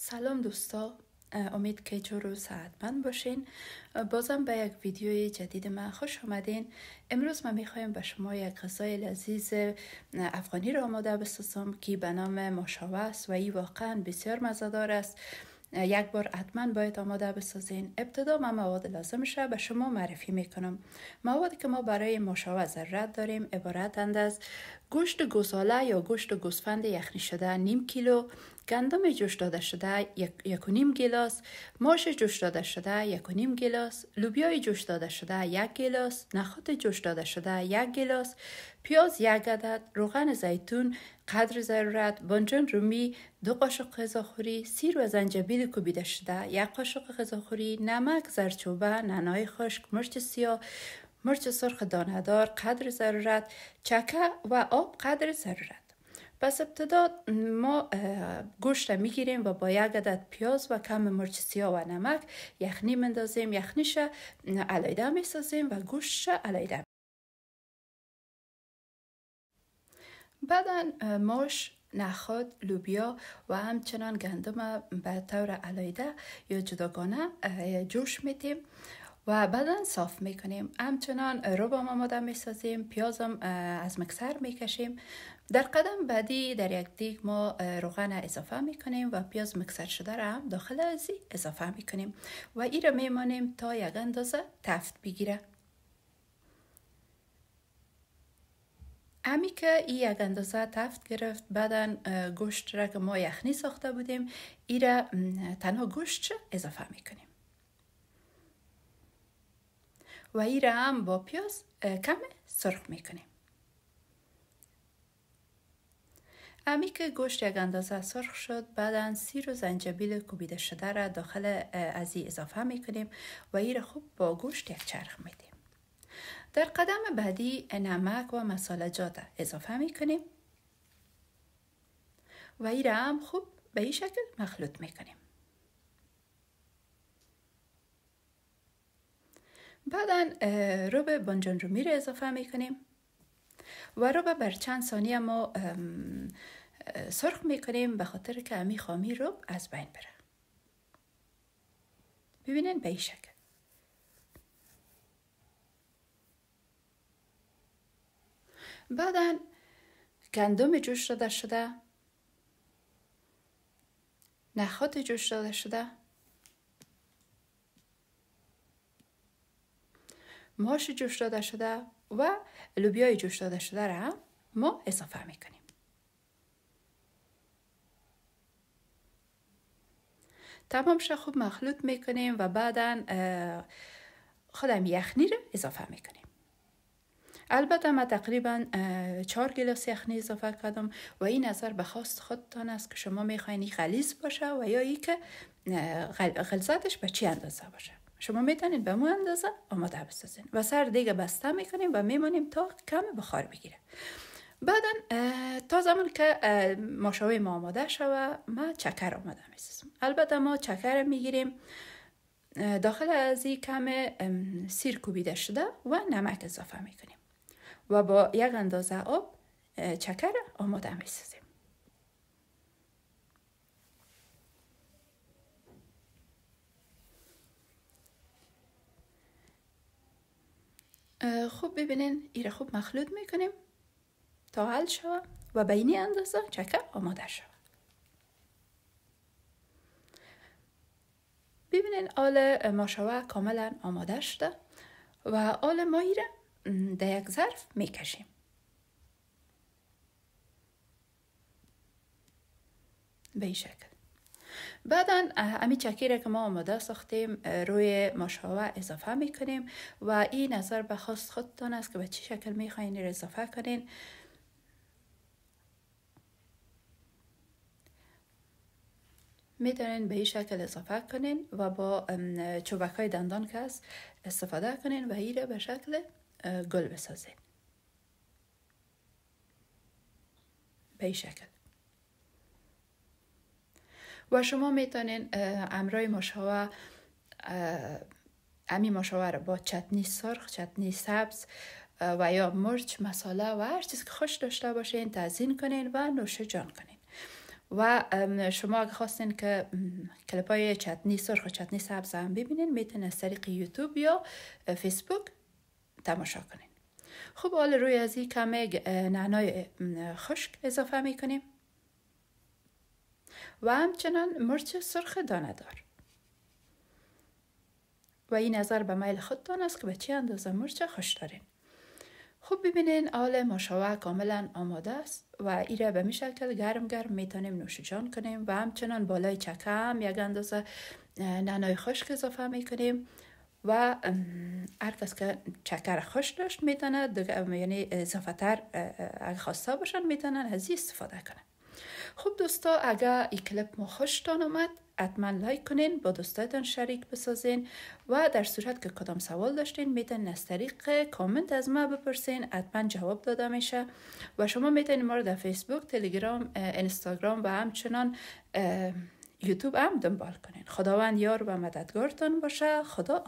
سلام دوستا امید که و من باشین بازم به یک ویدیوی جدید من خوش آمدین امروز من میخوایم به شما یک غذای لذیذ افغانی را آماده بسازم که به نام ماشاوه است و ای واقعا بسیار مزدار است یک بار حتما باید آماده بسازین ابتدا من مواد لازمش را به شما معرفی میکنم موادی که ما برای مشاوه ضرورت داریم عبارتند از گوشت گوساله یا گوشت گوسفند یخنی شده نیم کیلو گندم جوش داده شده یک, یک و نیم گلاس ماش جوش داده شده یک و نیم گلاس لوبیای جوش داده شده یک گلاس نخود جوش داده شده یک گلاس پیاز یک عدد روغن زیتون قدر ضرورت بانجان رومی دو قاشق غذاخوری سیر و زنجبیل کوبیده شده یک قاشق غذاخوری نمک زرچوبه نانای خشک مرچ سیاه مرچ سرخ دانهدار قدر ضرورت چکه و آب قدر ضرورت پس ابتدا ما گوشت میگیریم و با یک عدد پیاز و کم مرچ سیاه و نمک یخنی مندازیم یخنیش علیده میسازیم و گوشت علایده بعدا ماش نخود، لوبیا و همچنان گندم به طور علایده یا جداگانه جوش میدیم و بعدا صاف میکنیم همچنان روب آماده میسازیم پیازم از مکسر میکشیم در قدم بعدی در یک دیگ ما روغن اضافه میکنیم و پیاز مکسر شده را هم داخل ازی اضافه میکنیم. و ای را میمانیم تا یک اندازه تفت بگیره همی که ای یک اندازه تفت گرفت بعدا گوشت را که ما یخنی ساخته بودیم ای را تنها گوشت اضافه میکنیم. و ای را هم با پیاز کم سرخ می همی که گوشت یک اندازه سرخ شد بعدا سیر و زنجبیل کوبیده شده را داخل ازی اضافه می کنیم و ای را خوب با گوشت یک چرخ می دیم. در قدم بعدی نمک و مسالجات اضافه می کنیم و ای را هم خوب به این شکل مخلوط می کنیم. بعدا روب بانجان رومی را اضافه می کنیم و رو بر چند ثانیه ما سرخ میکنیم به خاطر که امی خامی رو از بین بره ببینین به این شکل بعدا گندم جوش داده شده نخات جوش داده شده ماش جوش داده شده و لوبیای جوش داده شده را ما اضافه میکنیم تمام خوب مخلوط میکنیم و بعدا خودم یخنی رو اضافه میکنیم البته ما تقریبا چهار گلاس یخنی اضافه کردم و این نظر به خواست خودتان است که شما میخواین غلیظ باشه و یا ای که غلظتش به چی اندازه باشه شما میتونید به مو اندازه آماده بسازین و سر دیگه بسته میکنیم و میمانیم تا کم بخار بگیره بعدا تا زمان که ماشاوی ما آماده شوه ما چکر آماده میسازم البته ما چکر میگیریم داخل از این کم سیر کوبیده شده و نمک اضافه میکنیم و با یک اندازه آب چکر آماده میسازیم خوب ببینین ایره خوب مخلوط میکنیم تا حل شوه و بینی اندازه چکه آماده شوه ببینین آل ماشوه کاملا آماده شده و آل ایره در یک ظرف میکشیم به این شکل بعدا امی چکیره که ما آماده ساختیم روی ماشاوه اضافه میکنیم و این نظر به خواست خودتان است که به چه شکل میخواین اضافه کنین میتونین به این شکل اضافه کنین و با چوبک های دندان که هست استفاده کنین و این را به شکل گل بسازین به این شکل و شما میتونین امرای مشاوه امی مشاوه با چتنی سرخ چتنی سبز و یا مرچ مساله و هر چیز که خوش داشته باشین تزین کنین و نوشه جان کنین و شما اگه خواستین که کلپ های چتنی سرخ و چتنی سبز هم ببینین میتونین از طریق یوتیوب یا فیسبوک تماشا کنین خب حال روی از این کمه نعنای خشک اضافه میکنیم و همچنان مرچ سرخ دانه دار و این نظر به میل خودتان است که به چه اندازه مرچ خوش دارین خوب ببینین آل مشاوه کاملا آماده است و ای را به میشکل گرم گرم میتونیم نوشجان جان کنیم و همچنان بالای چکم هم یک اندازه نانای خشک اضافه میکنیم و هر کس که چکر خوش داشت میتونه یعنی اضافه تر اگه خواسته باشن میتونن از استفاده کنن خب دوستا اگر این کلپ ما خوشتان اومد حتما لایک کنین با دوستایتان شریک بسازین و در صورت که کدام سوال داشتین میتونین از طریق کامنت از ما بپرسین حتما جواب داده میشه و شما میتونین ما رو در فیسبوک تلگرام اینستاگرام و همچنان یوتیوب هم دنبال کنین خداوند یار و مددگارتان باشه خدا